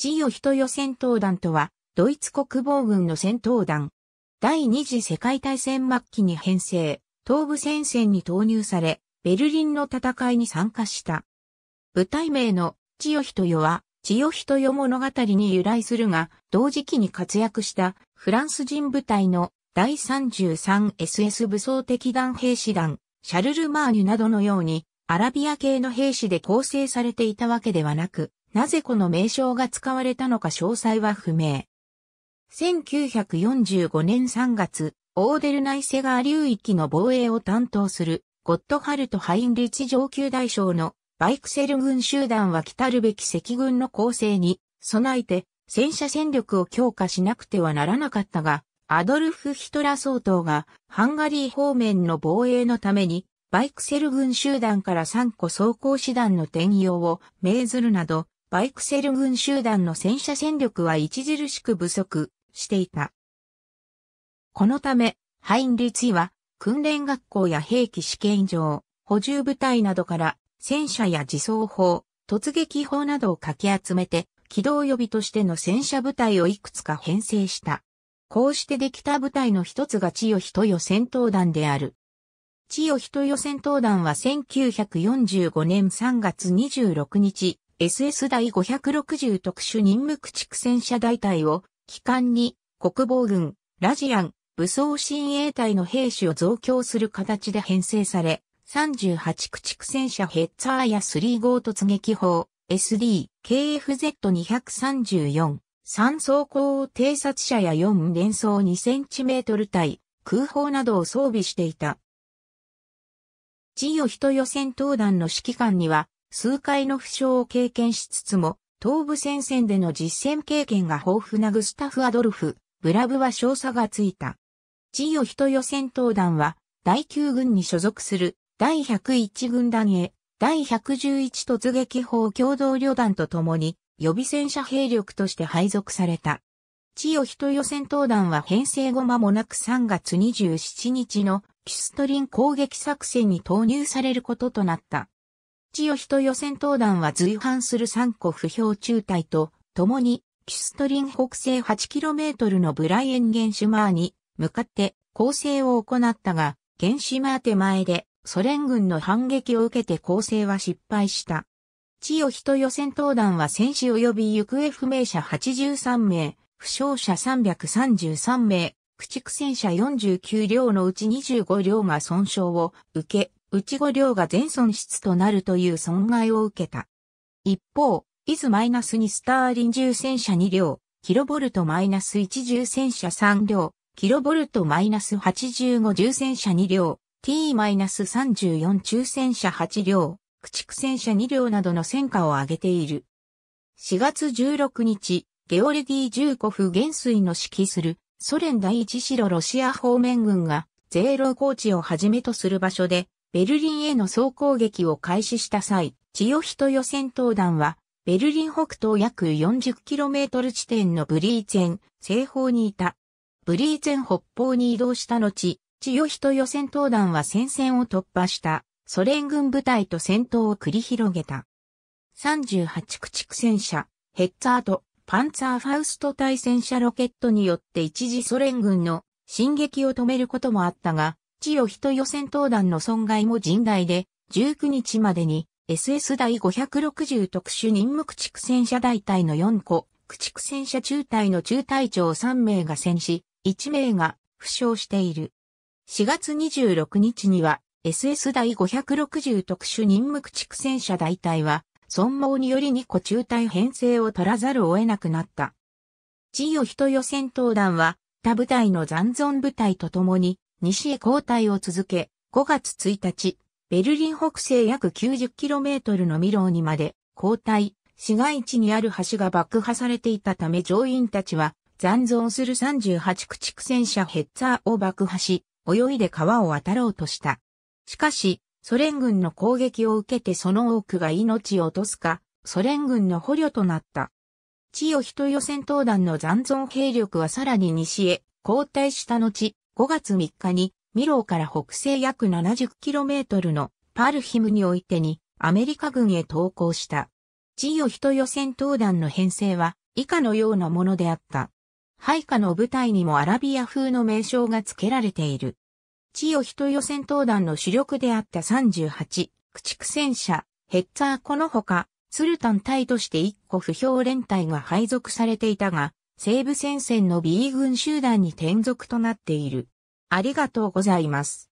チヨヒトヨ戦闘団とは、ドイツ国防軍の戦闘団。第二次世界大戦末期に編成、東部戦線に投入され、ベルリンの戦いに参加した。部隊名のチヨヒトヨは、チヨヒトヨ物語に由来するが、同時期に活躍したフランス人部隊の第 33SS 武装敵団兵士団、シャルルマーニュなどのように、アラビア系の兵士で構成されていたわけではなく、なぜこの名称が使われたのか詳細は不明。1945年3月、オーデルナイセガー流域の防衛を担当するゴッドハルト・ハインリチ上級大将のバイクセル軍集団は来たるべき赤軍の構成に備えて戦車戦力を強化しなくてはならなかったが、アドルフ・ヒトラ総統がハンガリー方面の防衛のためにバイクセル軍集団から3個装甲師団の転用を命ずるなどバイクセル軍集団の戦車戦力は著しく不足していた。このため、ハインリツィは、訓練学校や兵器試験場、補充部隊などから戦車や自走砲、突撃砲などをかき集めて、機動予備としての戦車部隊をいくつか編成した。こうしてできた部隊の一つが千代人よ戦闘団である。千代人よ戦闘団は1945年3月26日、SS 第560特殊任務駆逐戦車大隊を、機関に、国防軍、ラジアン、武装親衛隊の兵士を増強する形で編成され、38駆逐戦車ヘッツァーや3号突撃砲、SD、KFZ234、3装甲偵察車や4連装 2cm 隊、空砲などを装備していた。ジオ人予戦闘団の指揮官には、数回の負傷を経験しつつも、東部戦線での実戦経験が豊富なグスタフ・アドルフ、ブラブは少佐がついた。ヨヒ人予戦闘団は、第9軍に所属する第101軍団へ、第111突撃砲共同旅団と共に、予備戦車兵力として配属された。ヨヒ人予戦闘団は編成後間もなく3月27日のキストリン攻撃作戦に投入されることとなった。千代人予選登壇は随伴する三個不評中隊と、共に、キストリン北西 8km のブライエン・ゲンシュマーに向かって攻勢を行ったが、ゲンシュマー手前でソ連軍の反撃を受けて攻勢は失敗した。千代人予選登壇は戦死及び行方不明者83名、負傷者333名、駆逐戦車49両のうち25両が損傷を受け、内後両が全損失となるという損害を受けた。一方、イズマイナス2スターリン重戦車2両、キロボルトマイナス1重戦車3両、キロボルトマイナス85重戦車2両、T-34 中戦車8両、駆逐戦車2両などの戦果を挙げている。4月16日、ゲオルディ・ジューコフ元帥の指揮するソ連第一白ロシア方面軍が、ゼーローチをはじめとする場所で、ベルリンへの総攻撃を開始した際、千代人予選闘団は、ベルリン北東約 40km 地点のブリーチェン、西方にいた。ブリーチェン北方に移動した後、千代人予選闘団は戦線を突破した、ソ連軍部隊と戦闘を繰り広げた。38駆逐戦車、ヘッツァート、パンツァーファウスト対戦車ロケットによって一時ソ連軍の進撃を止めることもあったが、千代人予選登壇の損害も甚大で、19日までに SS 第560特殊任務駆逐戦車大隊の4個、駆逐戦車中隊の中隊長3名が戦死、1名が負傷している。4月26日には SS 第560特殊任務駆逐戦車大隊は、損耗により2個中隊編成を取らざるを得なくなった。千代人予選登壇は、他部隊の残存部隊と共に、西へ交代を続け、5月1日、ベルリン北西約 90km のミローにまで交代、市街地にある橋が爆破されていたため乗員たちは残存する38駆逐戦車ヘッツァーを爆破し、泳いで川を渡ろうとした。しかし、ソ連軍の攻撃を受けてその多くが命を落とすか、ソ連軍の捕虜となった。千代人予戦闘団の残存兵力はさらに西へ後退した後、5月3日にミローから北西約 70km のパールヒムにおいてにアメリカ軍へ投降した。ジオヒト予選登壇の編成は以下のようなものであった。配下の部隊にもアラビア風の名称が付けられている。チオヒト予選登壇の主力であった38、駆逐戦車、ヘッツァーこのほか、ツルタン隊として1個不評連隊が配属されていたが、西部戦線の B 軍集団に転属となっている。ありがとうございます。